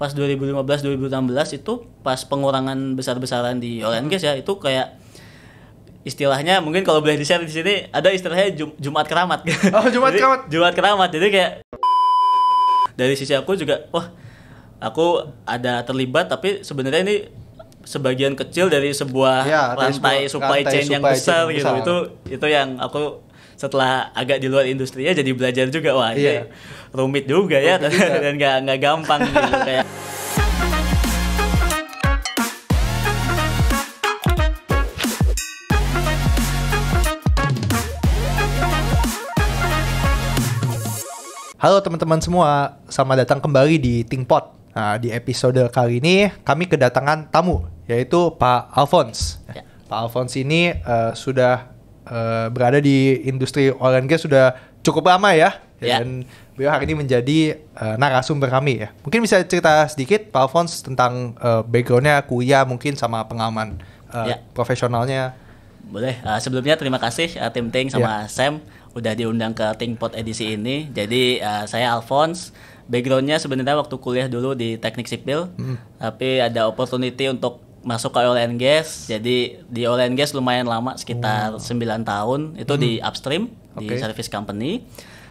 pas 2015 2016 itu pas pengurangan besar-besaran di oil ya itu kayak istilahnya mungkin kalau boleh di share di sini ada istilahnya Jum Jumat keramat. Oh, Jumat jadi, keramat. Jumat keramat. Jadi kayak dari sisi aku juga wah aku ada terlibat tapi sebenarnya ini sebagian kecil dari sebuah ya, rantai, rantai supply chain supply yang besar, chain gitu. Itu itu yang aku setelah agak di luar industri ya jadi belajar juga wah yeah. rumit juga ya, rumit ya juga. dan nggak nggak gampang gitu kayak Halo teman-teman semua, selamat datang kembali di Tingpot. Nah, di episode kali ini kami kedatangan tamu, yaitu Pak Alphonse. Ya. Pak Alphonse ini uh, sudah Eh, berada di industri oil and gas sudah cukup lama ya. Yeah. Dan beliau hari ini menjadi uh, narasumber kami ya. Mungkin bisa cerita sedikit Pak Alphonse tentang uh, backgroundnya kuya mungkin sama pengalaman uh, yeah. profesionalnya. Boleh. Uh, sebelumnya terima kasih uh, tim Ting sama yeah. Sam udah diundang ke Tingpot edisi ini. Jadi uh, saya Alphonse backgroundnya sebenarnya waktu kuliah dulu di teknik sipil, hmm. tapi ada opportunity untuk masuk ke oil and gas. Jadi di oil and gas lumayan lama sekitar wow. 9 tahun itu hmm. di upstream okay. di service company.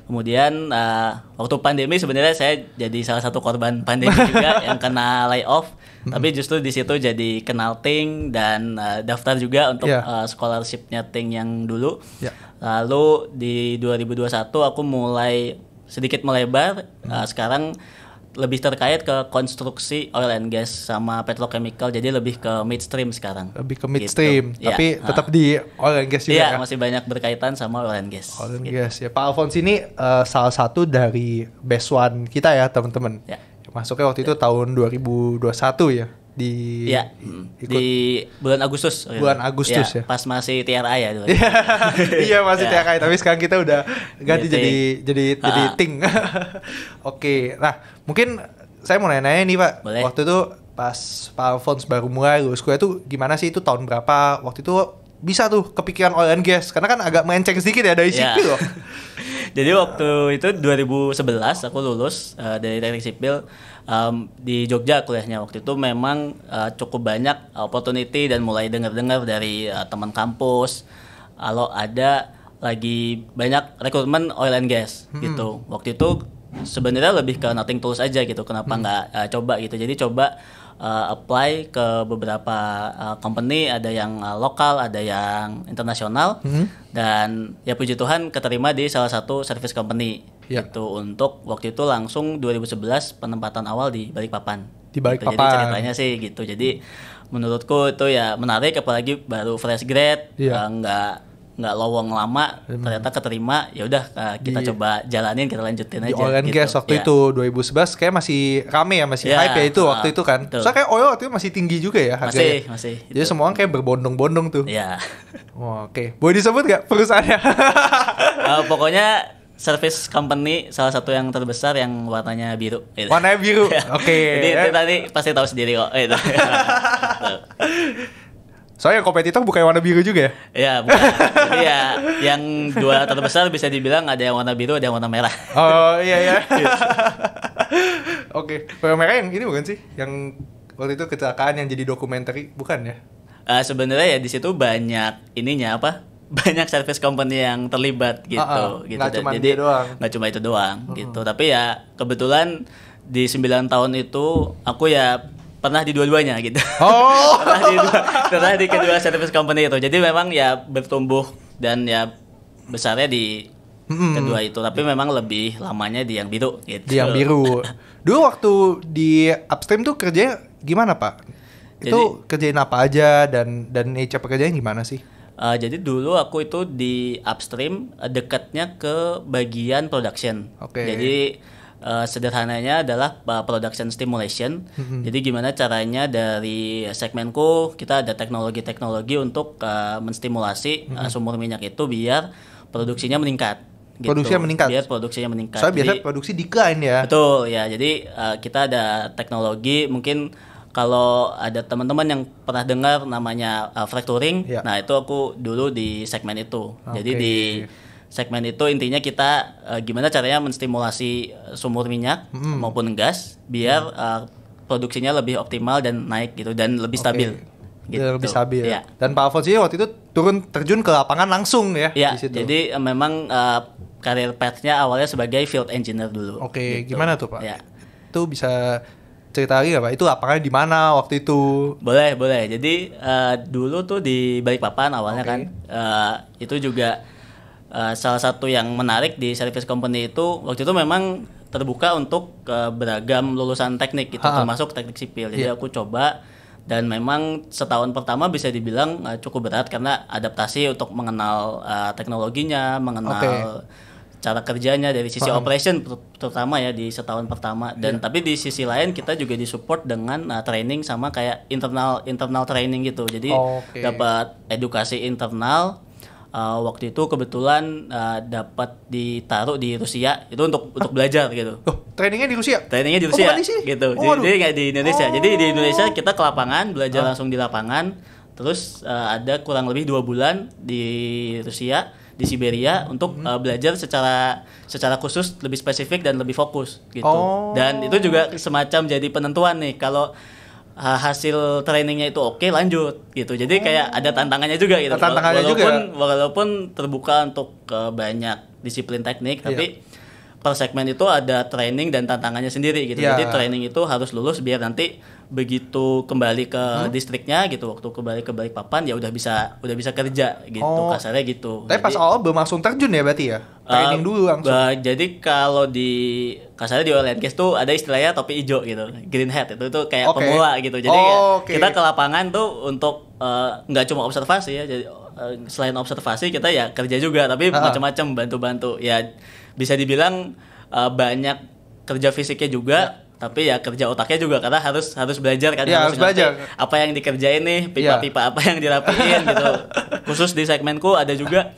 Kemudian uh, waktu pandemi sebenarnya saya jadi salah satu korban pandemi juga yang kena layoff. Hmm. Tapi justru di situ jadi kenal Ting dan uh, daftar juga untuk yeah. Ya. uh, scholarshipnya Ting yang dulu. Yeah. Lalu di 2021 aku mulai sedikit melebar. Hmm. Uh, sekarang lebih terkait ke konstruksi oil and gas sama petrochemical jadi lebih ke midstream sekarang lebih ke midstream gitu. tapi ya, tetap ha. Ah. di oil and gas juga ya, ya masih banyak berkaitan sama oil and gas oil and gitu. gas ya Pak Alfons ini uh, salah satu dari best one kita ya teman-teman ya. masuknya waktu itu ya. tahun 2021 ya di ya, ikut di bulan Agustus. Bulan Agustus ya. ya. Pas masih TRA ya dulu. iya, iya masih ya. TRA tapi sekarang kita udah iya, ganti jadi jadi jadi, jadi ting. Oke. Nah, mungkin saya mau nanya-nanya nih, Pak. Boleh. Waktu itu pas Pak Alphonse baru mulai lulus kuliah itu gimana sih itu tahun berapa? Waktu itu bisa tuh kepikiran oil and gas karena kan agak melenceng sedikit ya dari yeah. sipil loh. Jadi waktu itu 2011 aku lulus uh, dari teknik sipil um, di Jogja kuliahnya waktu itu memang uh, cukup banyak opportunity dan mulai dengar-dengar dari uh, teman kampus kalau ada lagi banyak rekrutmen oil and gas hmm. gitu. Waktu itu sebenarnya lebih ke nothing tools aja gitu. Kenapa hmm. nggak hmm. uh, coba gitu? Jadi coba uh, apply ke beberapa uh, company ada yang uh, lokal ada yang internasional mm -hmm. dan ya puji Tuhan keterima di salah satu service company yeah. itu untuk waktu itu langsung 2011 penempatan awal di Balikpapan di Balikpapan gitu. jadi ceritanya sih gitu jadi menurutku itu ya menarik apalagi baru fresh grad yeah. Iya. uh, nggak nggak lowong lama hmm. ternyata keterima ya udah eh, kita di, coba jalanin kita lanjutin aja di oil and gitu. gas waktu yeah. itu 2011 kayak masih rame ya masih yeah, hype ya itu uh, waktu itu kan So soalnya kayak oil waktu itu masih tinggi juga ya harganya masih masih jadi semua orang kayak berbondong-bondong tuh ya oh, oke okay. boleh disebut nggak perusahaannya uh, pokoknya service company salah satu yang terbesar yang warnanya biru. Gitu. Warnanya biru. Iya. Oke. Okay. Jadi tadi pasti tahu sendiri kok. Gitu. Soalnya kompetitor bukan warna biru juga ya? Iya, bukan. Jadi ya, yang dua terbesar bisa dibilang ada yang warna biru, ada yang warna merah. Oh iya iya. Gitu. Oke, warna merah yang ini bukan sih? Yang waktu itu kecelakaan yang jadi dokumenter, bukan ya? Uh, Sebenarnya ya di situ banyak ininya apa? Banyak service company yang terlibat gitu, uh -uh, gitu. Gak cuma jadi nggak cuma itu doang uh -huh. gitu. Tapi ya kebetulan di 9 tahun itu aku ya pernah di dua-duanya gitu. Oh. pernah di dua, pernah di kedua service company itu. Jadi memang ya bertumbuh dan ya besarnya di hmm. kedua itu. Tapi memang lebih lamanya di yang biru gitu. Di yang biru. Dulu waktu di upstream tuh kerja gimana, Pak? Itu jadi, kerjain apa aja dan dan apa pekerjaan gimana sih? Uh, jadi dulu aku itu di upstream eh, dekatnya ke bagian production. Oke. Okay. Jadi Eh, sederhananya adalah eh, production stimulation. Mm-hmm. Jadi gimana caranya dari segmenku kita ada teknologi-teknologi untuk uh, menstimulasi mm-hmm. uh, sumur minyak itu biar produksinya meningkat. Gitu. Produksinya meningkat. Biar produksinya meningkat. Soalnya biasa produksi decline ya. Betul ya. Jadi uh, kita ada teknologi mungkin kalau ada teman-teman yang pernah dengar namanya uh, fracturing, ya. nah itu aku dulu di segmen itu. Okay. Jadi di segmen itu intinya kita uh, gimana caranya menstimulasi eh, sumur minyak hmm. maupun gas biar hmm. uh, produksinya lebih optimal dan naik gitu dan lebih okay. stabil. Gitu. Lebih stabil. Ya. Dan Pak Alfonso waktu itu turun terjun ke lapangan langsung ya, ya di situ. Jadi uh, memang uh, karir path-nya awalnya sebagai field engineer dulu. Oke, okay. gitu. gimana tuh Pak? Ya. Itu bisa cerita lagi gak Pak? Itu lapangannya di mana waktu itu? Boleh, boleh. Jadi uh, dulu tuh di Balikpapan awalnya okay. kan. Uh, itu juga uh, salah satu yang menarik di service company itu waktu itu memang terbuka untuk uh, beragam lulusan teknik itu termasuk teknik sipil jadi yeah. aku coba dan memang setahun pertama bisa dibilang uh, cukup berat karena adaptasi untuk mengenal uh, teknologinya mengenal okay cara kerjanya dari sisi Paham. operation terutama ya di setahun pertama dan yeah. tapi di sisi lain kita juga disupport dengan uh, training sama kayak internal internal training gitu jadi okay. dapat edukasi internal uh, waktu itu kebetulan uh, dapat ditaruh di Rusia itu untuk untuk belajar gitu. Oh, trainingnya di Rusia? Trainingnya di oh, Rusia. Oh, di sini? Gitu. Oh, jadi nggak di Indonesia. Oh. Jadi di oh. Indonesia kita ke lapangan belajar oh. langsung di lapangan. Terus uh, ada kurang lebih dua bulan di Rusia di Siberia untuk hmm. uh, belajar secara secara khusus lebih spesifik dan lebih fokus gitu. Oh. Dan itu juga semacam jadi penentuan nih kalau hasil trainingnya itu oke lanjut gitu jadi oh. kayak ada tantangannya juga gitu tantangannya walaupun juga. walaupun terbuka untuk eh, banyak disiplin teknik iya. tapi per segmen itu ada training dan tantangannya sendiri gitu. Yeah. Jadi training itu harus lulus biar nanti begitu kembali ke huh? Hmm? distriknya gitu waktu kembali ke balik papan ya udah bisa udah bisa kerja gitu oh. kasarnya gitu. Tapi jadi, pas awal belum langsung terjun ya berarti ya? Eh, training uh, dulu langsung. Bah, jadi kalau di kasarnya di Oil guys tuh ada istilahnya topi hijau gitu, green hat itu tuh kayak okay. pemula gitu. Jadi oh, okay. kita ke lapangan tuh untuk eh, nggak uh, cuma observasi ya, jadi Eh, selain observasi kita ya kerja juga tapi uh. macam-macam bantu-bantu ya bisa dibilang uh, banyak kerja fisiknya juga ya. tapi ya kerja otaknya juga karena harus harus belajar kan ya, harus, belajar apa yang dikerjain nih pipa-pipa ya. apa yang dirapiin gitu khusus di segmenku ada juga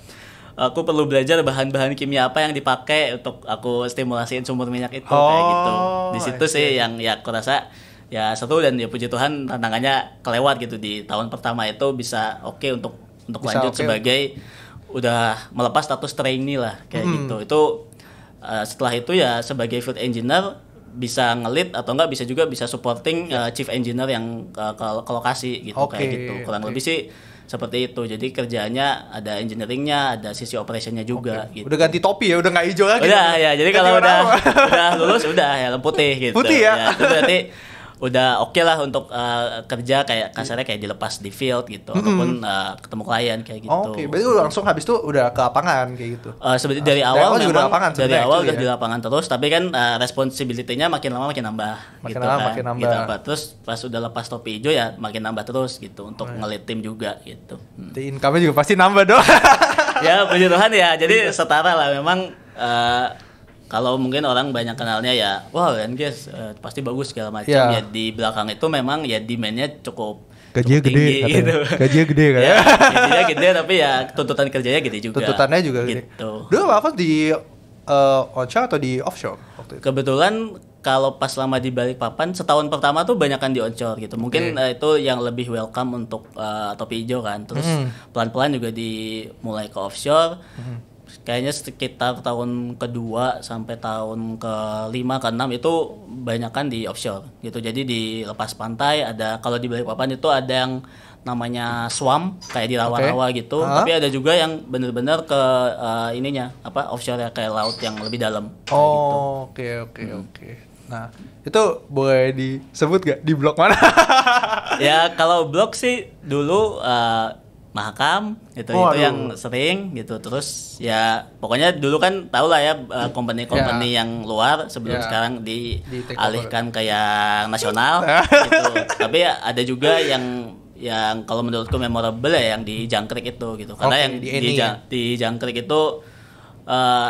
aku perlu belajar bahan-bahan kimia apa yang dipakai untuk aku stimulasiin sumur minyak itu oh, kayak gitu di situ sih yang ya aku rasa ya satu dan ya puji Tuhan tantangannya kelewat gitu di tahun pertama itu bisa oke okay untuk untuk Bisa, lanjut okay. sebagai udah melepas status trainee lah kayak hmm. gitu itu uh, setelah itu ya sebagai field engineer bisa ngelit atau enggak bisa juga bisa supporting uh, chief engineer yang uh, ke, ke lokasi gitu okay. kayak gitu kurang okay. lebih sih seperti itu jadi kerjanya ada engineeringnya ada sisi operationnya juga okay. gitu. udah ganti topi ya udah nggak hijau lagi udah ya jadi ganti kalau udah udah lulus udah ya putih gitu putih ya, ya itu berarti udah oke okay lah untuk uh, kerja kayak kasarnya kayak dilepas di field gitu mm-hmm. ataupun uh, ketemu klien kayak gitu. oke, okay. berarti lu langsung habis itu udah ke lapangan kayak gitu. Uh, eh, seperti dari awal, dari awal lapangan, dari awal udah ya? di lapangan terus, tapi kan uh, responsibility-nya makin lama makin nambah makin gitu lama, kan. Makin nambah. Gitu, apa. Terus pas udah lepas topi hijau ya makin nambah terus gitu untuk ngeliat oh, ya. ngelit tim juga gitu. Hmm. income-nya juga pasti nambah dong. ya puji Tuhan ya. Jadi iya. setara lah memang uh, kalau mungkin orang banyak kenalnya ya wow guys uh, pasti bagus segala macam yeah. ya di belakang itu memang ya demandnya cukup gajinya gede katanya. gitu. gajinya gede kan ya, gajinya gede tapi ya tuntutan kerjanya gede juga tuntutannya juga gede gitu. dulu apa di uh, eh, onshore atau di offshore waktu itu kebetulan kalau pas lama di balik papan setahun pertama tuh banyak kan di onshore gitu mungkin okay. Iya. uh, eh, itu yang lebih welcome untuk uh, topi hijau kan terus hmm. pelan-pelan mm. juga dimulai ke offshore mm kayaknya sekitar tahun kedua sampai tahun ke lima ke enam itu banyakkan di offshore gitu jadi di lepas pantai ada kalau di Balikpapan itu ada yang namanya swamp kayak di rawa-rawa okay. gitu huh? tapi ada juga yang bener benar ke uh, ininya apa offshore ya kayak laut yang lebih dalam gitu. oke oke hmm. oke nah itu boleh disebut gak di blog mana ya kalau blog sih dulu uh, mahakam gitu oh, itu yang sering gitu terus ya pokoknya dulu kan tau lah ya eh, company-company yeah. yang luar sebelum yeah. sekarang dialihkan di ke yang nasional gitu tapi ya, ada juga yang yang kalau menurutku memorable ya yang di jangkrik itu gitu karena okay, yang di, di, ja, ya? di jangkrik itu uh,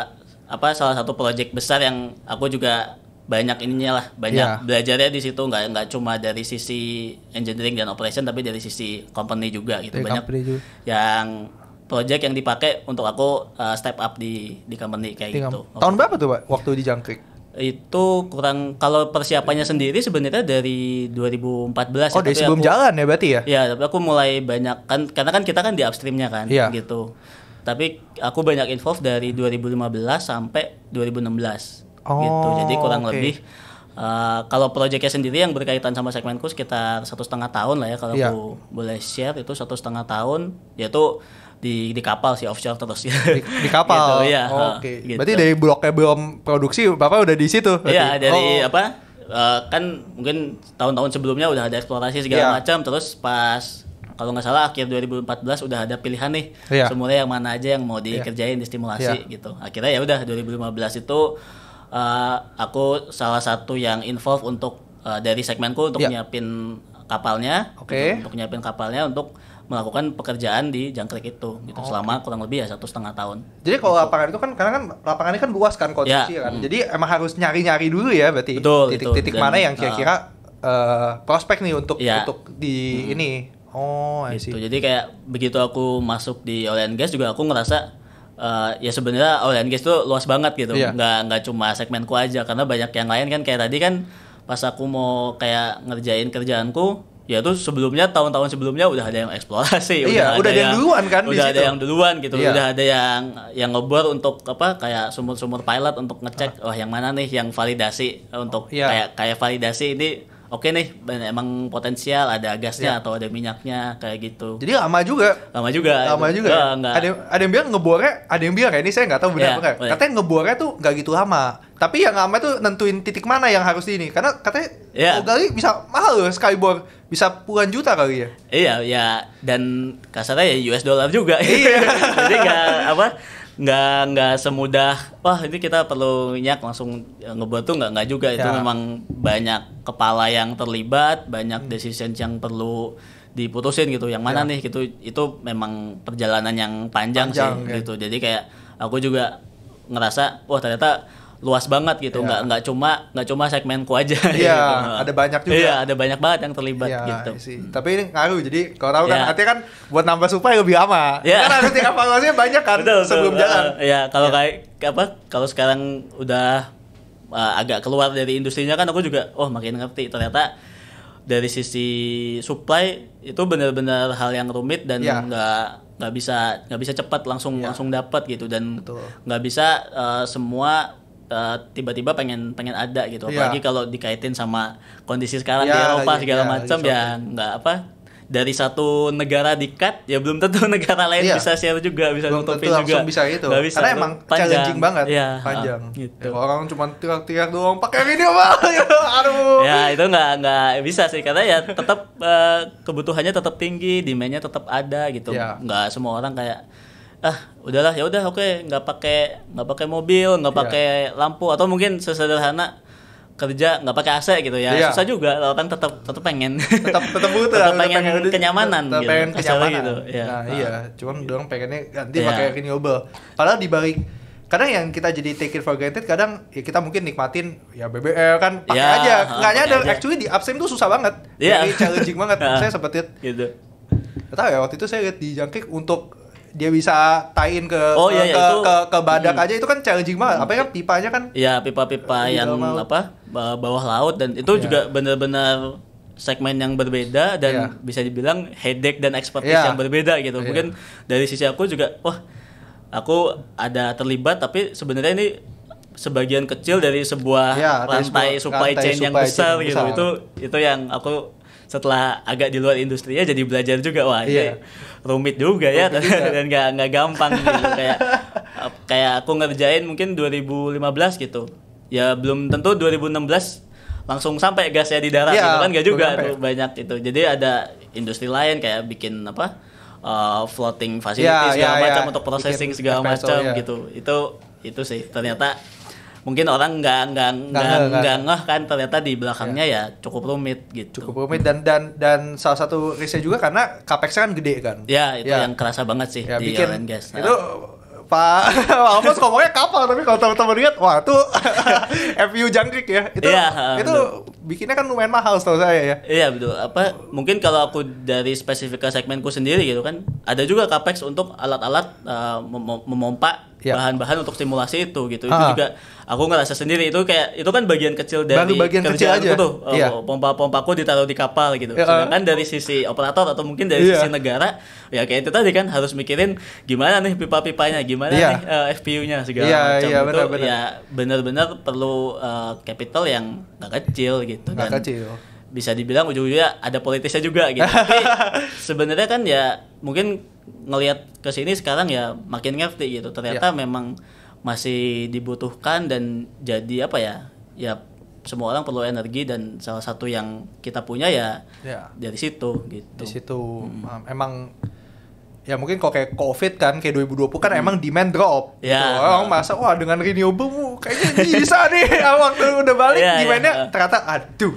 apa salah satu proyek besar yang aku juga banyak ininya lah banyak yeah. belajarnya di situ nggak nggak cuma dari sisi engineering dan operation tapi dari sisi company juga gitu dari banyak juga. yang project yang dipakai untuk aku uh, step up di di company kayak Tinggal. gitu tahun berapa tuh pak waktu di Jangkrik itu kurang kalau persiapannya sendiri sebenarnya dari 2014 ya, oh ya, dari sebelum aku, jalan ya berarti ya ya tapi aku mulai banyak kan karena kan kita kan di upstreamnya kan yeah. gitu tapi aku banyak involve dari 2015 sampai 2016 Gitu. Oh, gitu. Jadi kurang okay. lebih Uh, kalau proyeknya sendiri yang berkaitan sama segmenku sekitar satu setengah tahun lah ya kalau yeah. aku boleh share itu satu setengah tahun yaitu di di kapal sih offshore terus di, di gitu, kapal iya, gitu, ya oh, oke okay. gitu. berarti dari bloknya belum produksi bapak udah di situ ya dari oh. apa uh, kan mungkin tahun-tahun sebelumnya udah ada eksplorasi segala yeah. macam terus pas kalau nggak salah akhir 2014 udah ada pilihan nih yeah. semuanya yang mana aja yang mau dikerjain yeah. stimulasi yeah. gitu akhirnya ya udah 2015 itu Eh, aku salah satu yang involve untuk uh, dari segmenku untuk yeah. nyiapin kapalnya, okay. gitu, untuk nyiapin kapalnya untuk melakukan pekerjaan di jangkrik itu gitu okay. selama kurang lebih ya satu setengah tahun. Jadi kalau gitu. lapangan itu kan karena kan lapangannya kan luas kan konstruksi ya. ya, kan, mm. jadi emang harus nyari-nyari dulu ya berarti titik-titik mana yang kira-kira uh, uh, prospek nih untuk ya. untuk di mm. ini. Oh, gitu. Jadi kayak begitu aku masuk di oil and gas juga aku ngerasa uh, ya sebenarnya All Guys tuh luas banget gitu. Yeah. Nggak nggak cuma segmenku aja karena banyak yang lain kan kayak tadi kan pas aku mau kayak ngerjain kerjaanku ya tuh sebelumnya tahun-tahun sebelumnya udah ada yang eksplorasi iya, udah, udah ada, yang, yang duluan kan udah ada yang duluan gitu iya. udah ada yang yang ngebor untuk apa kayak sumur-sumur pilot untuk ngecek ah. wah oh, yang mana nih yang validasi untuk oh, iya. kayak kayak validasi ini oke okay nih emang potensial ada gasnya yeah. atau ada minyaknya kayak gitu jadi lama juga lama juga lama itu. juga oh, enggak. ada ada yang bilang ngebornya ada yang bilang ya ini saya nggak tahu benar yeah, oh benar ya. katanya ngebuangnya tuh nggak gitu lama tapi yang lama tuh nentuin titik mana yang harus di ini karena katanya yeah. kali bisa mahal loh sekali skybor bisa puluhan juta kali ya iya yeah, ya yeah. dan kasarnya ya US dollar juga iya jadi nggak apa nggak nggak semudah wah ini kita perlu nyak langsung ya, ngebuat tuh nggak nggak juga ya. itu memang banyak kepala yang terlibat banyak hmm. decision yang perlu diputusin gitu yang mana ya. nih gitu itu memang perjalanan yang panjang, panjang sih ya. gitu jadi kayak aku juga ngerasa wah ternyata luas banget gitu, yeah. nggak cuma nggak cuma segmenku aja. Iya, gitu. ada banyak juga. Iya, yeah, ada banyak banget yang terlibat yeah, gitu. Hmm. Tapi ini ngaruh jadi kalau tahu yeah. kan iya. artinya kan buat nambah supply lebih lama. Yeah. Karena harus dievaluasinya banyak kan betul, sebelum betul. jalan. Eh, iya, uh, kalau yeah. kayak apa? Kalau sekarang udah uh, agak keluar dari industrinya kan aku juga oh makin ngerti ternyata dari sisi supply itu benar-benar hal yang rumit dan iya. nggak nggak bisa nggak bisa cepat langsung yeah. langsung dapat gitu dan nggak bisa uh, semua tiba eh, tiba-tiba pengen pengen ada gitu iya. apalagi kalau dikaitin sama kondisi sekarang yeah, di iya, Eropa yeah, segala yeah, macam ya nggak apa dari satu negara dikat ya belum tentu negara lain yeah. bisa share juga bisa belum tentu juga bisa itu Gak bisa, karena emang panjang. challenging banget ya, panjang uh, gitu. ya, orang cuma teriak-teriak doang pakai video apa gitu. aduh ya itu nggak nggak bisa sih karena ya tetap uh, eh, kebutuhannya tetap tinggi demandnya tetap ada gitu nggak iya. nggak semua orang kayak ah udahlah ya udah oke okay. nggak pakai nggak pakai mobil nggak iya. pakai yeah. lampu atau mungkin sesederhana kerja nggak pakai AC gitu ya yeah. susah juga kan tetap tetap pengen tetap tetap butuh tetap kan, pengen, pengen kenyamanan tetap gitu. pengen kenyamanan gitu. Ya. nah, iya cuman gitu. Iya. dong pengennya ganti yeah. pakai renewable padahal dibalik kadang yang kita jadi take it for granted kadang ya kita mungkin nikmatin ya BBL kan pakai yeah, aja nggak ada actually di upstream tuh susah banget yeah. jadi challenging banget saya sempet gitu Gak tahu ya waktu itu saya lihat di Jangkrik untuk dia bisa tain ke oh, iya, iya, ke, itu, ke ke badak hmm. aja itu kan challenging banget. Apa kan pipanya kan? Iya, pipa-pipa yang apa bawah laut dan itu yeah. juga benar-benar segmen yang berbeda dan yeah. bisa dibilang headache dan expertise yeah. yang berbeda gitu. Yeah. Mungkin dari sisi aku juga wah aku ada terlibat tapi sebenarnya ini sebagian kecil dari sebuah yeah, rantai supply chain rantai yang supply besar chain gitu. Besar. Itu itu yang aku setelah agak di luar industri ya jadi belajar juga wah yeah. rumit juga ya, rumit ya juga. dan nggak nggak gampang gitu kayak kayak aku ngerjain mungkin 2015 gitu ya belum tentu 2016 langsung sampai gas ya di darat yeah, iya, gitu kan nggak juga tuh banyak itu jadi ada industri lain kayak bikin apa uh, floating facility iya, yeah, segala yeah, macam yeah. untuk processing bikin segala macam yeah. gitu itu itu sih ternyata mungkin orang nggak nggak nggak nggak ngeh kan ternyata di belakangnya ya. ya cukup rumit gitu. Cukup rumit dan dan dan salah satu risnya juga karena capex kan gede kan. Ya itu ya. yang kerasa banget sih ya, di bikin, oil gas. Itu Pak Alfons ngomongnya kapal tapi kalau teman-teman lihat wah itu FU jangkrik ya itu yeah, itu betul. bikinnya kan lumayan mahal setahu saya ya iya yeah, betul apa mungkin kalau aku dari spesifika segmenku sendiri gitu kan ada juga capex untuk alat-alat uh, memompa Ya. bahan-bahan untuk simulasi itu gitu itu ha. juga aku ngerasa sendiri itu kayak itu kan bagian kecil dari Baru bagian kecil aja tuh yeah. Oh, pompa-pompaku ditaruh di kapal gitu yeah. sedangkan dari sisi operator atau mungkin dari yeah. sisi negara ya kayak itu tadi kan harus mikirin gimana nih pipa-pipanya gimana yeah. nih uh, eh, FPU-nya segala yeah, macam yeah, itu bener. ya benar-benar perlu uh, capital yang gak kecil gitu gak dan kecil bisa dibilang ujung-ujungnya ada politisnya juga gitu. sebenarnya kan ya mungkin ngelihat ke sini sekarang ya makin ngerti gitu. Ternyata ya. memang masih dibutuhkan dan jadi apa ya? Ya semua orang perlu energi dan salah satu yang kita punya ya ya. dari situ gitu. Di situ hmm. emang ya mungkin kok kayak covid kan kayak 2020 kan hmm. emang demand drop gitu. ya. gitu. orang merasa wah dengan renewable uh, kayaknya bisa nih waktu udah balik ya, ya. demandnya ya. ternyata aduh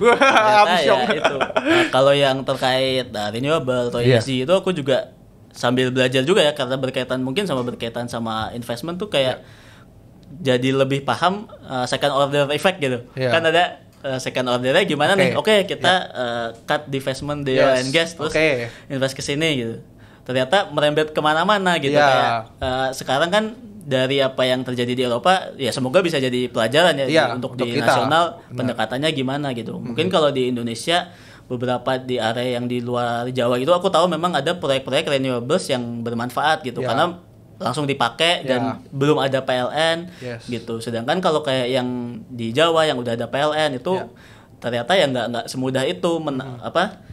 ya, itu. Nah, kalau yang terkait nah, renewable atau yeah. Iya. itu aku juga sambil belajar juga ya karena berkaitan mungkin sama berkaitan sama investment tuh kayak yeah. jadi lebih paham uh, second order effect gitu. Yeah. Kan ada uh, second ordernya gimana okay. nih? Oke, okay, kita yeah. Ya. uh, cut divestment di yes. and gas terus okay. invest ke sini gitu. Ternyata merembet kemana-mana gitu yeah. kayak uh, sekarang kan dari apa yang terjadi di Eropa ya semoga bisa jadi pelajaran ya, yeah, untuk, untuk di kita. nasional pendekatannya gimana gitu. Mungkin hmm. kalau di Indonesia beberapa di area yang di luar Jawa itu aku tahu memang ada proyek-proyek renewables yang bermanfaat gitu yeah. karena langsung dipakai yeah. dan ya. belum ada PLN yes. gitu. Sedangkan kalau kayak yang di Jawa yang udah ada PLN itu yeah. ternyata ya nggak nggak semudah itu men, hmm. apa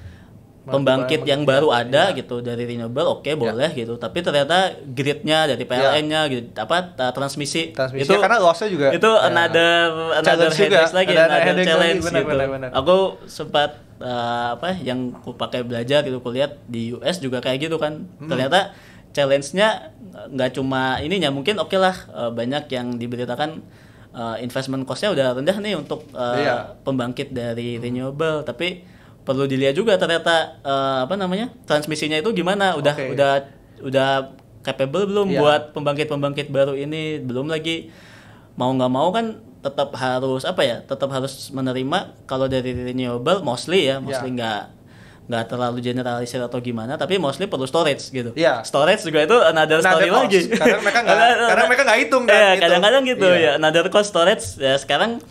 pembangkit yang baru ada ya. gitu dari renewable oke okay, iya. boleh ya. gitu tapi ternyata gridnya dari iya. PLN-nya ya. gitu apa transmisi, transmisi itu ya, karena lossnya juga itu ya. another another challenge lagi another, another headache challenge lagi, Benar, gitu benar, benar. aku sempat uh, apa yang ku pakai belajar gitu kulihat di US juga kayak gitu kan hmm. ternyata challenge-nya nggak cuma ininya mungkin oke okay lah uh, banyak yang diberitakan uh, investment cost-nya udah rendah nih untuk uh, ya. pembangkit dari hmm. renewable tapi perlu dilihat juga ternyata uh, apa namanya transmisinya itu gimana udah okay. udah udah capable belum yeah. buat pembangkit pembangkit baru ini belum lagi mau nggak mau kan tetap harus apa ya tetap harus menerima kalau dari renewable mostly ya mostly iya. nggak yeah nggak terlalu generalisir atau gimana tapi mostly perlu storage gitu yeah. storage juga itu another, another story cost. lagi karena mereka nggak karena mereka nggak hitung kan, yeah, gitu. kadang-kadang gitu yeah. ya another cost storage ya sekarang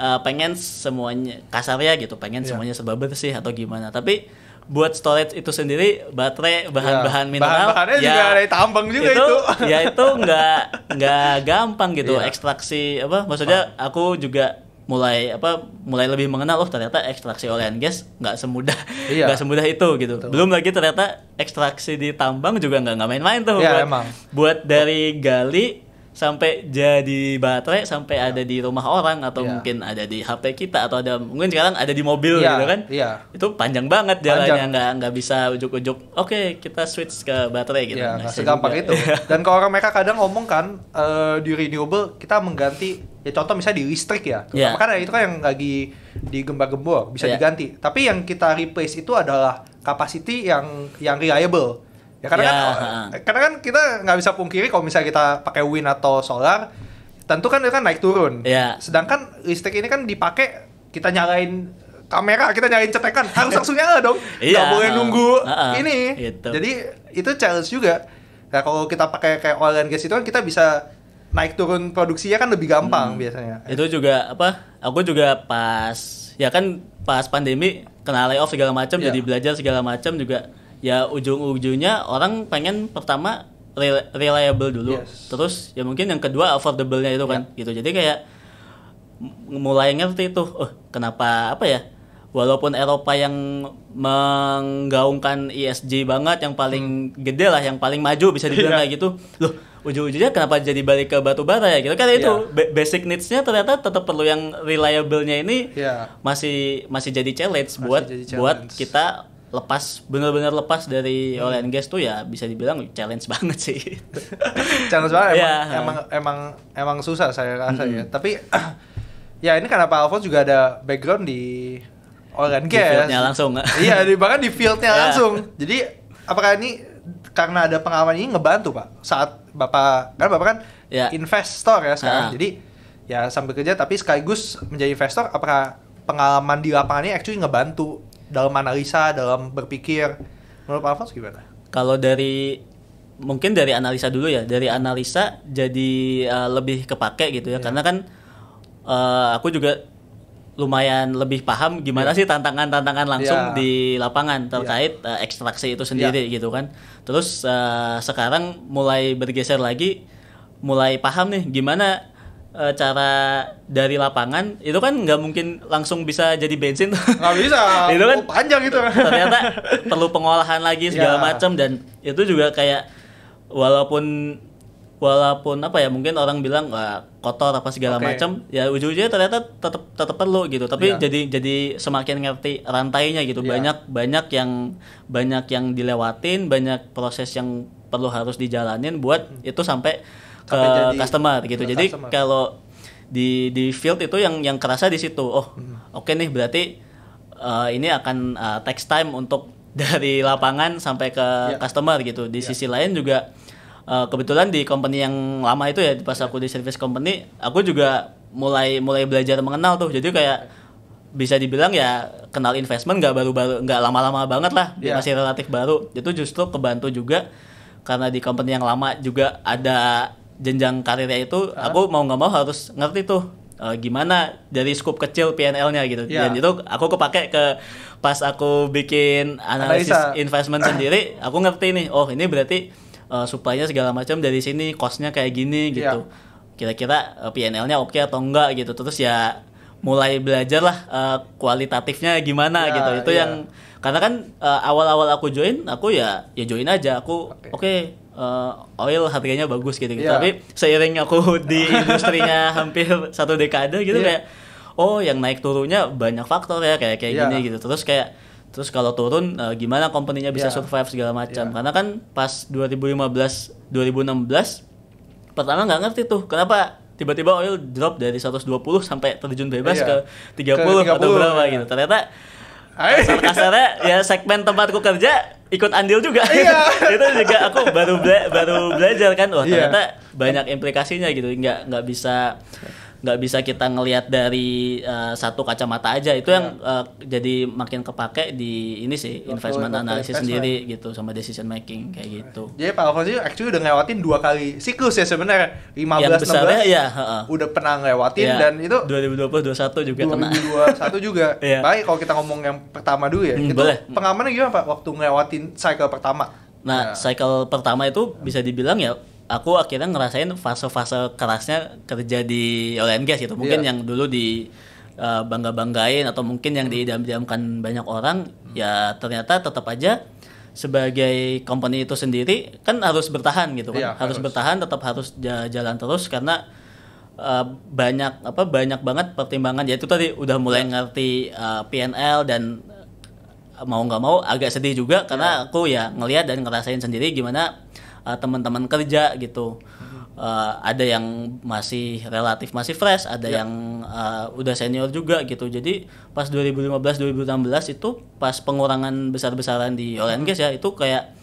uh, pengen semuanya kasarnya gitu pengen yeah. semuanya serba bersih atau gimana tapi buat storage itu sendiri baterai bahan-bahan yeah. mineral bahan-bahannya ya, juga ada tambang juga itu, itu. ya itu nggak nggak gampang gitu yeah. ekstraksi apa maksudnya oh. aku juga mulai apa mulai lebih mengenal loh ternyata ekstraksi oil and gas nggak semudah iya. nggak iya. semudah itu gitu Betul. belum lagi ternyata ekstraksi di tambang juga nggak nggak main-main tuh ya, buat, emang. buat dari gali sampai jadi baterai sampai ya. ada di rumah orang atau ya. mungkin ada di HP kita atau ada mungkin sekarang ada di mobil ya. gitu kan ya. itu panjang banget jalannya nggak nggak bisa ujuk-ujuk oke okay, kita switch ke baterai gitu iya, nah, nggak segampang itu dan kalau orang mereka kadang ngomong kan uh, di renewable kita mengganti ya contoh misalnya di listrik ya ya. karena kan itu kan yang lagi digembar-gembor bisa ya. diganti tapi yang kita replace itu adalah capacity yang yang reliable Ya karena ya. kan karena kan kita nggak bisa pungkiri kalau misalnya kita pakai wind atau solar tentu kan itu kan naik turun. Ya. Sedangkan listrik ini kan dipakai kita nyalain kamera kita nyalain cetekan harus langsung nyala dong. Iya. Gak boleh nunggu uh, uh, ini. Gitu. Jadi itu challenge juga. Nah, kalau kita pakai kayak oil and gas itu kan kita bisa naik turun produksinya kan lebih gampang hmm. biasanya. Itu juga apa? Aku juga pas ya kan pas pandemi kena layoff segala macam yeah. jadi belajar segala macam juga ya ujung-ujungnya orang pengen pertama reliable dulu yes. terus ya mungkin yang kedua affordable-nya itu kan yeah. gitu jadi kayak mulai ngerti tuh oh, kenapa apa ya walaupun Eropa yang menggaungkan ESG banget yang paling hmm. gede lah yang paling maju bisa dibilang yeah. kayak gitu loh ujung-ujungnya kenapa jadi balik ke batu bara ya gitu kan itu iya. basic needs-nya ternyata tetap perlu yang reliable-nya ini yeah. masih masih jadi challenge masih buat jadi challenge. buat kita lepas benar-benar lepas dari hmm. oil and gas tuh ya bisa dibilang challenge banget sih challenge banget iya, emang, ya. emang emang emang susah saya rasa ya. -hmm. ya tapi ya ini karena Pak Alfons juga ada background di oil and gas iya, di langsung iya bahkan di fieldnya iya. langsung jadi apakah ini karena ada pengalaman ini ngebantu Pak saat Bapak kan Bapak kan yeah. investor ya sekarang jadi ya sambil kerja tapi sekaligus menjadi investor apakah pengalaman di lapangan ini actually ngebantu dalam analisa, dalam berpikir. Menurut Alfons gimana? Kalau dari mungkin dari analisa dulu ya, dari analisa jadi uh, lebih kepake gitu ya, yeah. karena kan uh, aku juga lumayan lebih paham gimana yeah. sih tantangan-tantangan langsung yeah. di lapangan terkait yeah. Iya. uh, ekstraksi itu sendiri yeah. gitu kan. Terus uh, sekarang mulai bergeser lagi mulai paham nih gimana uh, cara dari lapangan itu kan nggak mungkin langsung bisa jadi bensin nggak bisa itu kan oh, panjang itu ternyata perlu pengolahan lagi iya. segala yeah. macam dan itu juga kayak walaupun walaupun apa ya mungkin orang bilang wah, kotor apa segala okay. macam ya ujung-ujungnya ternyata tetap tetap perlu gitu tapi yeah. jadi jadi semakin ngerti rantainya gitu yeah. banyak banyak yang banyak yang dilewatin banyak proses yang perlu harus dijalanin buat hmm. itu sampai ke customer gitu. Jadi kalau di di field itu yang yang kerasa di situ. Oh, hmm. oke okay nih berarti uh, ini akan uh, eh, text time untuk dari lapangan sampai ke yeah. customer gitu. Di yeah. sisi lain juga uh, kebetulan di company yang lama itu ya pas ya. aku di service company, aku juga mulai mulai belajar mengenal tuh. Jadi kayak bisa dibilang ya kenal investment nggak baru-baru nggak lama-lama banget lah yeah. masih relatif baru itu justru kebantu juga karena di company yang lama juga ada jenjang karirnya itu ah. aku mau nggak mau harus ngerti tuh uh, gimana dari scoop kecil PNL-nya gitu. Yeah. Dan itu aku kepake ke pas aku bikin analisis Analisa. investment sendiri, aku ngerti nih, oh ini berarti uh, supaya segala macam dari sini costnya kayak gini gitu. Yeah. Kira-kira uh, eh, PNL-nya oke okay atau enggak gitu. Terus ya mulai belajar lah uh, kualitatifnya gimana yeah, gitu. Itu yeah. yang karena kan uh, awal-awal aku join, aku ya ya join aja. Aku oke okay. okay, uh, oil harganya bagus gitu, gitu. Yeah. Tapi seiring aku di industrinya hampir satu dekade gitu yeah. kayak oh yang naik turunnya banyak faktor ya kayak kayak yeah. gini gitu. Terus kayak terus kalau turun uh, gimana kompeninya bisa yeah. survive segala macam. Yeah. Karena kan pas 2015 2016 pertama nggak ngerti tuh kenapa tiba-tiba oil drop dari 120 sampai terjun bebas yeah. ke, 30 ke 30 atau berapa yeah. gitu. Ternyata kasar-kasarnya ya segmen tempatku kerja ikut andil juga. Iya. itu juga aku baru bela baru belajar kan wah iya. ternyata yeah. banyak implikasinya gitu. Enggak enggak bisa nggak bisa kita ngelihat dari uh, satu kacamata aja itu yang yang uh, eh, jadi makin kepake di ini sih waktu, investment analysis investment. sendiri gitu sama decision making kayak gitu jadi Pak Alfonso actually udah ngelewatin dua kali siklus ya sebenarnya lima belas, enam belas ya, uh, udah pernah ngelewatin ya. dan itu dua dua ribu puluh dua satu juga 2021 dua satu juga yeah. baik kalau kita ngomong yang pertama dulu ya hmm, itu boleh. pengamannya gimana Pak waktu ngelewatin cycle pertama Nah, nah, cycle pertama itu bisa dibilang ya aku akhirnya ngerasain fase-fase kerasnya kerja di oil and gas gitu mungkin yeah. yang dulu di uh, bangga-banggain atau mungkin yang hmm. diidam-idamkan banyak orang hmm. ya ternyata tetap aja sebagai company itu sendiri kan harus bertahan gitu kan yeah, harus, harus bertahan tetap harus jalan terus karena uh, banyak apa banyak banget pertimbangan ya itu tadi udah mulai iya. ngerti uh, eh, PNL dan mau nggak mau agak sedih juga karena yeah. aku ya ngelihat dan ngerasain sendiri gimana uh, teman-teman kerja gitu uh, ada yang masih relatif masih fresh ada yeah. yang uh, udah senior juga gitu jadi pas 2015 2016 itu pas pengurangan besar-besaran di orange gas ya itu kayak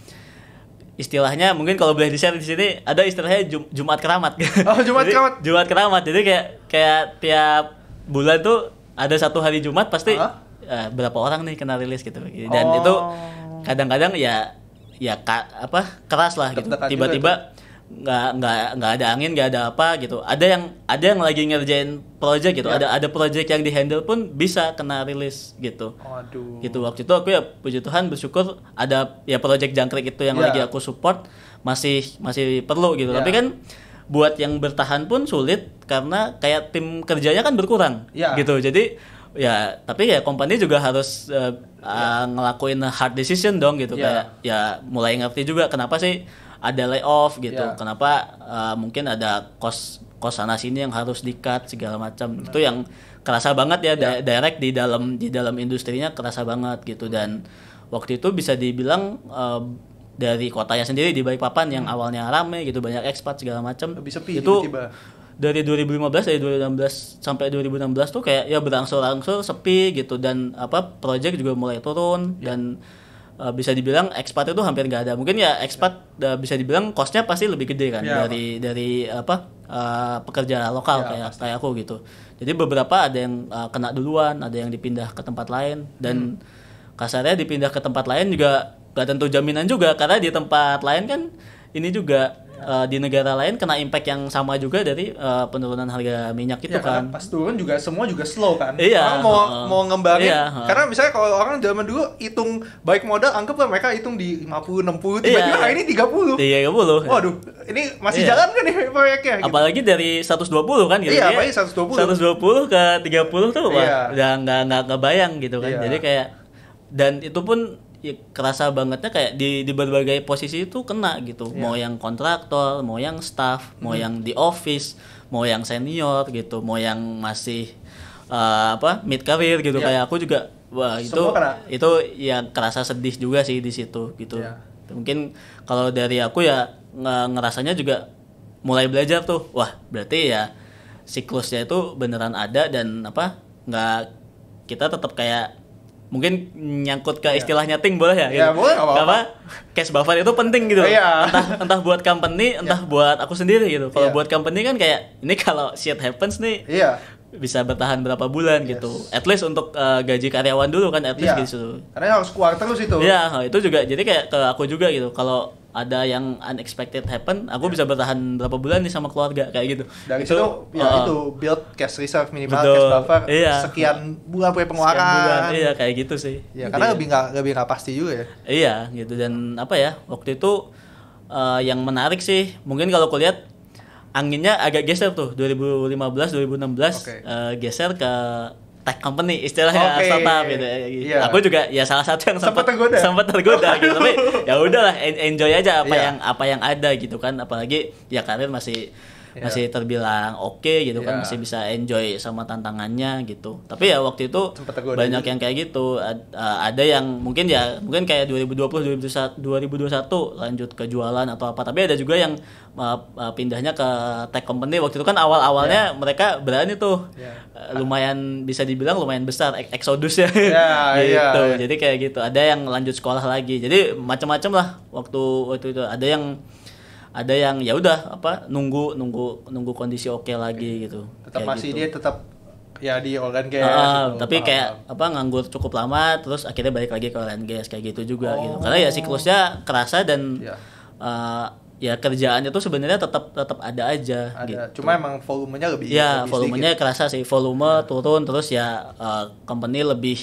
istilahnya mungkin kalau boleh di share di sini ada istilahnya Jum Jumat keramat oh Jumat jadi, keramat Jumat keramat jadi kayak kayak tiap bulan tuh ada satu hari Jumat pasti huh? uh, berapa orang nih kena rilis gitu dan oh. itu kadang-kadang ya ya ka, apa keras lah gitu tiba-tiba nggak nggak nggak ada angin nggak ada apa gitu ada yang ada yang lagi ngerjain project gitu ya. ada ada project yang dihandle pun bisa kena rilis gitu Aduh. gitu waktu itu aku ya puji Tuhan bersyukur ada ya project jangkrik itu yang ya. lagi aku support masih masih perlu gitu ya. tapi kan buat yang bertahan pun sulit karena kayak tim kerjanya kan berkurang ya. gitu jadi ya tapi ya company juga harus uh, uh, ngelakuin hard decision dong gitu yeah. kayak ya mulai ngerti juga kenapa sih ada layoff gitu yeah. kenapa uh, mungkin ada cost kos sana sini yang harus dikat segala macam hmm. itu yang kerasa banget ya yeah. direct di dalam di dalam industrinya kerasa banget gitu hmm. dan waktu itu bisa dibilang uh, dari kotanya sendiri di Balikpapan yang hmm. awalnya ramai gitu banyak ekspat segala macam itu dari 2015 dari 2016 sampai 2016 tuh kayak ya berangsur-angsur sepi gitu dan apa proyek juga mulai turun yeah. dan uh, bisa dibilang ekspat itu hampir gak ada mungkin ya ekspat uh, eh, bisa dibilang costnya pasti lebih gede kan yeah. dari dari apa uh, eh, pekerja lokal yeah, kayak pasti. kayak aku gitu jadi beberapa ada yang uh, kena duluan ada yang dipindah ke tempat lain dan hmm. kasarnya dipindah ke tempat lain juga gak tentu jaminan juga karena di tempat lain kan ini juga Eh, di negara lain kena impact yang sama juga dari uh, penurunan harga minyak itu ya, kan. Pas turun juga semua juga slow kan. Iya. Orang mau uh, mau ngembangin iya, uh. karena misalnya kalau orang zaman dulu hitung baik modal anggap kan mereka hitung di 50 60 iya. tiba-tiba ah, iya, iya. ini 30. Iya 30. Waduh, ini masih iya. jalan kan nih proyeknya gitu. Apalagi dari 120 kan gitu. Iya, ya. apalagi 120. 120 ke 30 tuh iya. Wah, udah nggak nggak kebayang gitu kan. Iya. Jadi kayak dan itu pun ya kerasa bangetnya kayak di di berbagai posisi itu kena gitu yeah. mau yang kontraktor mau yang staff mm. mau mhm. yang di office mau yang senior gitu mau yang masih uh, apa mid career gitu yeah. kayak aku juga wah itu itu yang kerasa sedih juga sih di situ gitu yeah. mungkin kalau dari aku ya ngerasanya juga mulai belajar tuh wah berarti ya siklusnya itu beneran ada dan apa nggak kita tetap kayak mungkin nyangkut ke iya. istilahnya yeah. ting boleh ya? Gitu. Iya, yeah, boleh apa, apa cash buffer itu penting gitu. Yeah. Entah entah buat company, iya. entah yeah. buat aku sendiri gitu. Kalau yeah. buat company kan kayak ini kalau shit happens nih. Iya. Yeah. Bisa bertahan berapa bulan yes. gitu. At least untuk uh, gaji karyawan dulu kan at least yeah. gitu. Karena harus kuat terus itu. Iya, itu juga. Jadi kayak ke aku juga gitu. Kalau ada yang unexpected happen aku yeah. bisa bertahan berapa bulan nih sama keluarga kayak gitu dari itu, situ ya uh, itu build cash reserve minimal betul, cash buffer iya. sekian bulan punya pengeluaran bulan, iya kayak gitu sih ya gitu karena ya. lebih nggak lebih gak pasti juga ya iya gitu dan apa ya waktu itu uh, yang menarik sih mungkin kalau kulihat anginnya agak geser tuh 2015 2016 okay. uh, geser ke tech company istilahnya okay. startup gitu. Yeah. Gitu. Iya. Aku juga ya salah satu yang sempat tergoda. Sempat tergoda gitu. Tapi ya udahlah enjoy aja apa yeah. yang apa yang ada gitu kan apalagi ya karir masih Iya. masih terbilang oke okay, gitu yeah. kan iya. masih bisa enjoy sama tantangannya gitu tapi ya waktu itu banyak gitu. yang kayak gitu eh, ada yang mungkin ya mungkin kayak 2020 2021 lanjut ke jualan atau apa tapi ada juga yang uh, pindahnya ke tech company waktu itu kan awal awalnya yeah. mereka berani tuh yeah. Iya. lumayan bisa dibilang lumayan besar eksodus ya yeah, gitu yeah, yeah. jadi kayak gitu ada yang lanjut sekolah lagi jadi macam-macam lah waktu waktu itu ada yang ada yang ya udah apa nunggu nunggu nunggu kondisi oke okay lagi gitu tetap kayak masih gitu. dia tetap ya di organ gas uh, tapi kayak apa nganggur cukup lama terus akhirnya balik lagi ke organ gas kayak gitu juga gitu. oh. gitu karena ya siklusnya kerasa dan yeah. Iya. uh, ya kerjaannya tuh sebenarnya tetap tetap ada aja ada. gitu. Cuma emang volumenya lebih ya lebih volumenya sedikit. kerasa sih volume ya. turun terus ya uh, company lebih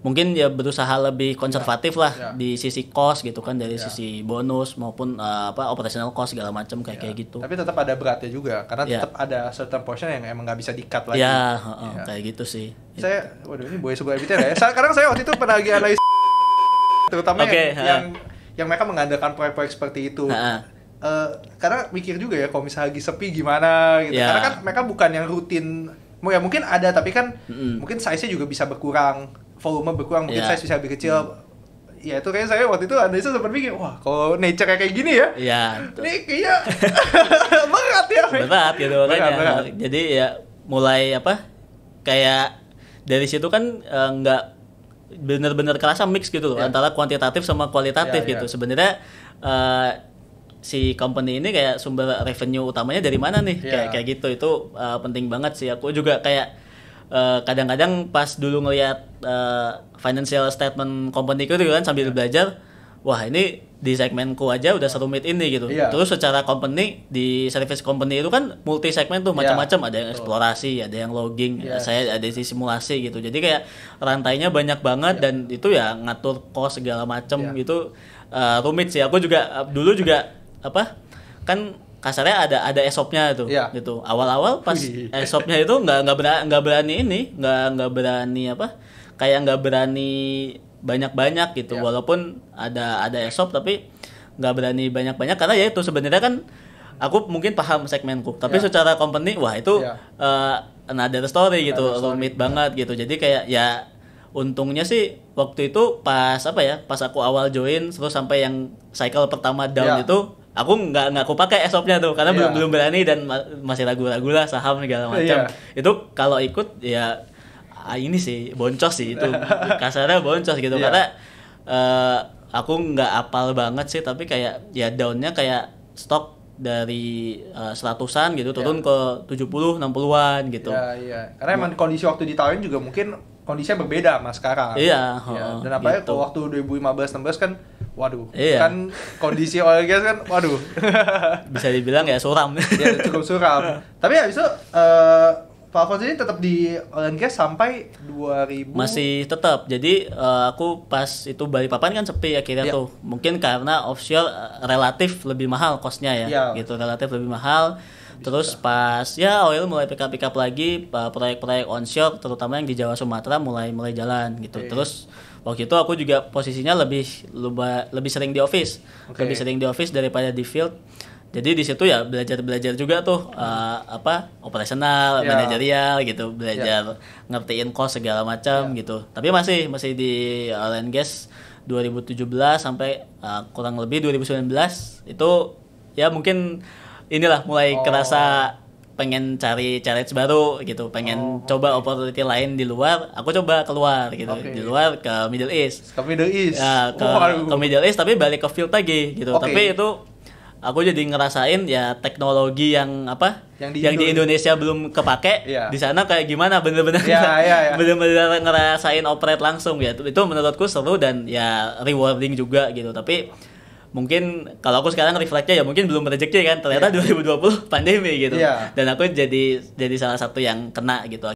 mungkin ya berusaha lebih konservatif yeah. lah yeah. di sisi cost gitu kan dari yeah. sisi bonus maupun uh, apa operational cost segala macam kayak yeah. kayak gitu. Tapi tetap ada beratnya juga karena yeah. tetap ada certain portion yang emang nggak bisa dikat lagi. ya yeah, yeah. kayak gitu sih. Saya waduh ini boleh sebut BTR ya. Sekarang saya waktu itu pernah lagi analis terutama okay, yang, yang yang mereka mengandalkan proyek-proyek seperti itu. ha -ha. uh, karena mikir juga ya kalau misalnya lagi sepi gimana gitu. Yeah. Karena kan mereka bukan yang rutin. Ya mungkin ada tapi kan mm -hmm. mungkin size-nya juga bisa berkurang volume berkurang mungkin yeah. size bisa lebih kecil hmm. Ya itu kayak saya waktu itu itu sempat mikir, wah kalau nature kayak gini ya, yeah, iya, ini kayaknya berat ya. Berat gitu Berat, berat. Jadi ya mulai apa kayak dari situ kan e, nggak uh, bener-bener kerasa mix gitu loh yeah. antara kuantitatif sama kualitatif yeah, gitu. Yeah. Sebenarnya uh, si company ini kayak sumber revenue utamanya dari mana nih yeah. kayak kayak gitu itu uh, penting banget sih aku juga kayak Eh, kadang-kadang uh, pas dulu ngelihat uh, eh, financial statement company itu kan sambil iya. belajar wah ini di segmenku aja udah serumit ini gitu. Yeah. Terus secara company di service company itu kan multi segmen tuh iya. macam-macam, yeah. ada yang eksplorasi, ada yang logging, yeah. saya ada di simulasi gitu. Jadi kayak rantainya banyak banget yeah. dan itu ya ngatur cost segala macam yeah. gitu uh, rumit sih. Aku juga dulu juga apa? Kan kasarnya ada ada esopnya tuh ya. gitu awal-awal pas esopnya itu nggak nggak berani nggak berani ini nggak nggak berani apa kayak nggak berani banyak-banyak gitu ya. walaupun ada ada esop tapi nggak berani banyak-banyak karena ya itu sebenarnya kan aku mungkin paham segmenku tapi ya. secara company wah itu ya. uh, another story another gitu rumit ya. banget gitu jadi kayak ya untungnya sih waktu itu pas apa ya pas aku awal join terus sampai yang cycle pertama down ya. itu aku nggak nggak aku pakai esopnya tuh karena yeah. belum iya. belum berani dan ma masih ragu-ragu lah saham segala macam. Yeah. Itu kalau ikut ya ah, ini sih boncos sih itu kasarnya boncos gitu yeah. karena uh, aku nggak apal banget sih tapi kayak ya daunnya kayak stok dari uh, seratusan gitu turun yeah. ke puluh enam puluhan gitu. yeah, Yeah. Karena emang kondisi waktu di ditawarin juga mungkin kondisinya berbeda mas sekarang. Iya, yeah, ya. Dan apalagi gitu. waktu enam belas kan Waduh, iya. kan kondisi oil gas kan, waduh. Bisa dibilang ya suram. ya cukup suram. Tapi ya itu uh, Pak ini tetap di oil and gas sampai 2000 masih tetap jadi uh, aku pas itu papan kan sepi akhirnya yeah. tuh mungkin karena offshore eh, relatif lebih mahal kosnya ya yeah. gitu relatif lebih mahal terus iya. pas ya oil mulai pick up pick up lagi proyek-proyek onshore terutama yang di Jawa Sumatera mulai mulai jalan gitu yeah. terus waktu itu aku juga posisinya lebih luba, lebih sering di office okay. lebih sering di office daripada di field jadi di situ ya belajar belajar juga tuh uh, apa operasional yeah. manajerial gitu ya. belajar yeah. ngertiin cost segala macam yeah. gitu tapi masih masih di oil and gas 2017 sampai uh, kurang lebih 2019 itu ya mungkin inilah mulai oh. kerasa pengen cari challenge baru gitu pengen oh, coba okay. opportunity lain di luar aku coba keluar gitu okay. di luar ke Middle East ke Middle East ya, ke, oh, ke Middle East tapi balik ke field lagi gitu okay. tapi itu aku jadi ngerasain ya teknologi yang apa yang di, yang Indo di Indonesia belum kepake yeah. di sana kayak gimana bener-bener yeah, yeah, yeah. bener-bener ngerasain operate langsung ya itu, itu menurutku seru dan ya rewarding juga gitu tapi mungkin kalau aku sekarang refleksnya ya mungkin belum rezeki kan ternyata yeah. 2020 pandemi gitu yeah. dan aku jadi jadi salah satu yang kena gitu